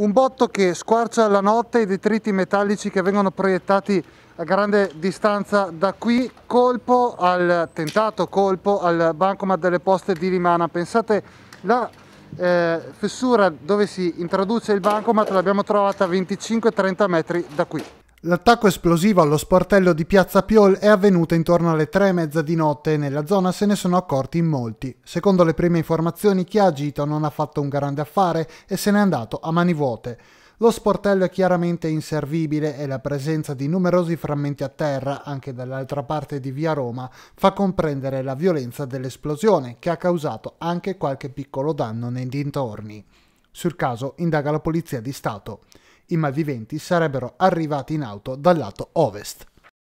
un botto che squarcia la notte i detriti metallici che vengono proiettati a grande distanza da qui, colpo al tentato colpo al bancomat delle poste di Limana. Pensate la eh, fessura dove si introduce il bancomat l'abbiamo trovata a 25-30 metri da qui. L'attacco esplosivo allo sportello di Piazza Piol è avvenuto intorno alle tre e mezza di notte e nella zona se ne sono accorti in molti. Secondo le prime informazioni chi ha agito non ha fatto un grande affare e se n'è andato a mani vuote. Lo sportello è chiaramente inservibile e la presenza di numerosi frammenti a terra, anche dall'altra parte di via Roma, fa comprendere la violenza dell'esplosione che ha causato anche qualche piccolo danno nei dintorni. Sul caso indaga la Polizia di Stato i malviventi sarebbero arrivati in auto dal lato ovest.